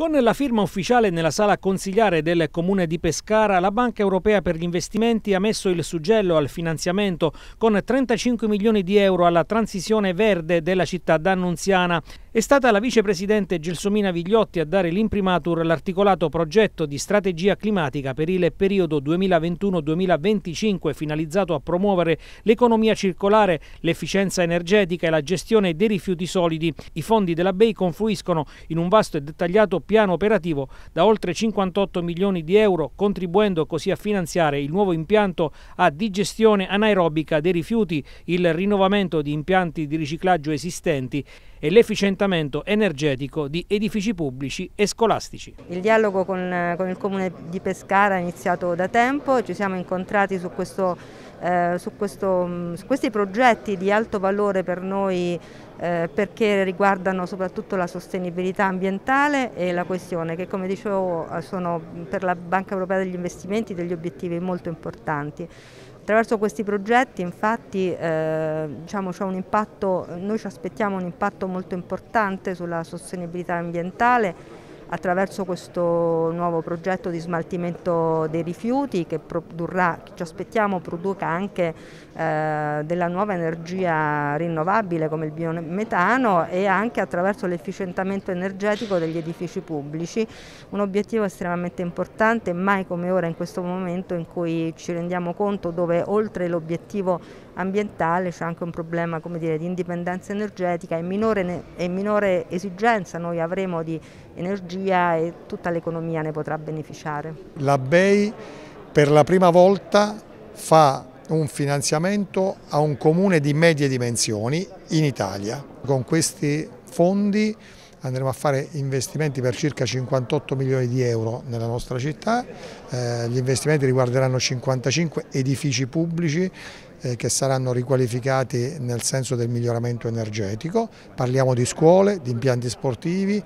Con la firma ufficiale nella sala consigliare del Comune di Pescara, la Banca Europea per gli investimenti ha messo il suggello al finanziamento con 35 milioni di euro alla transizione verde della città d'Annunziana è stata la vicepresidente Gelsomina Vigliotti a dare l'imprimatur all'articolato progetto di strategia climatica per il periodo 2021-2025 finalizzato a promuovere l'economia circolare, l'efficienza energetica e la gestione dei rifiuti solidi. I fondi della BEI confluiscono in un vasto e dettagliato piano operativo da oltre 58 milioni di euro, contribuendo così a finanziare il nuovo impianto a digestione anaerobica dei rifiuti, il rinnovamento di impianti di riciclaggio esistenti e l'efficientamento efficientamento energetico di edifici pubblici e scolastici. Il dialogo con, con il Comune di Pescara è iniziato da tempo, ci siamo incontrati su, questo, eh, su, questo, mm, su questi progetti di alto valore per noi eh, perché riguardano soprattutto la sostenibilità ambientale e la questione che come dicevo sono per la Banca Europea degli Investimenti degli obiettivi molto importanti. Attraverso questi progetti infatti eh, diciamo, impatto, noi ci aspettiamo un impatto molto importante sulla sostenibilità ambientale attraverso questo nuovo progetto di smaltimento dei rifiuti che produrrà, ci aspettiamo produca anche eh, della nuova energia rinnovabile come il biometano e anche attraverso l'efficientamento energetico degli edifici pubblici, un obiettivo estremamente importante mai come ora in questo momento in cui ci rendiamo conto dove oltre l'obiettivo ambientale c'è anche un problema dire, di indipendenza energetica e minore, e minore esigenza noi avremo di energia e tutta l'economia ne potrà beneficiare. La BEI per la prima volta fa un finanziamento a un comune di medie dimensioni in Italia. Con questi fondi andremo a fare investimenti per circa 58 milioni di euro nella nostra città, eh, gli investimenti riguarderanno 55 edifici pubblici eh, che saranno riqualificati nel senso del miglioramento energetico, parliamo di scuole, di impianti sportivi,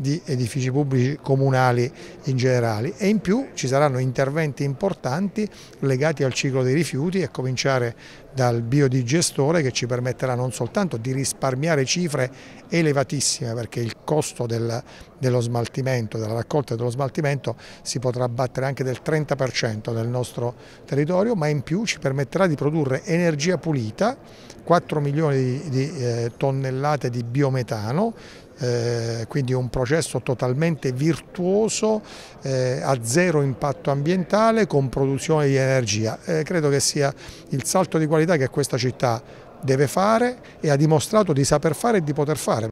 di edifici pubblici comunali in generale e in più ci saranno interventi importanti legati al ciclo dei rifiuti a cominciare dal biodigestore che ci permetterà non soltanto di risparmiare cifre elevatissime perché il costo del, dello smaltimento, della raccolta e dello smaltimento si potrà abbattere anche del 30% del nostro territorio ma in più ci permetterà di produrre energia pulita, 4 milioni di, di eh, tonnellate di biometano eh, quindi un processo totalmente virtuoso, eh, a zero impatto ambientale, con produzione di energia. Eh, credo che sia il salto di qualità che questa città deve fare e ha dimostrato di saper fare e di poter fare.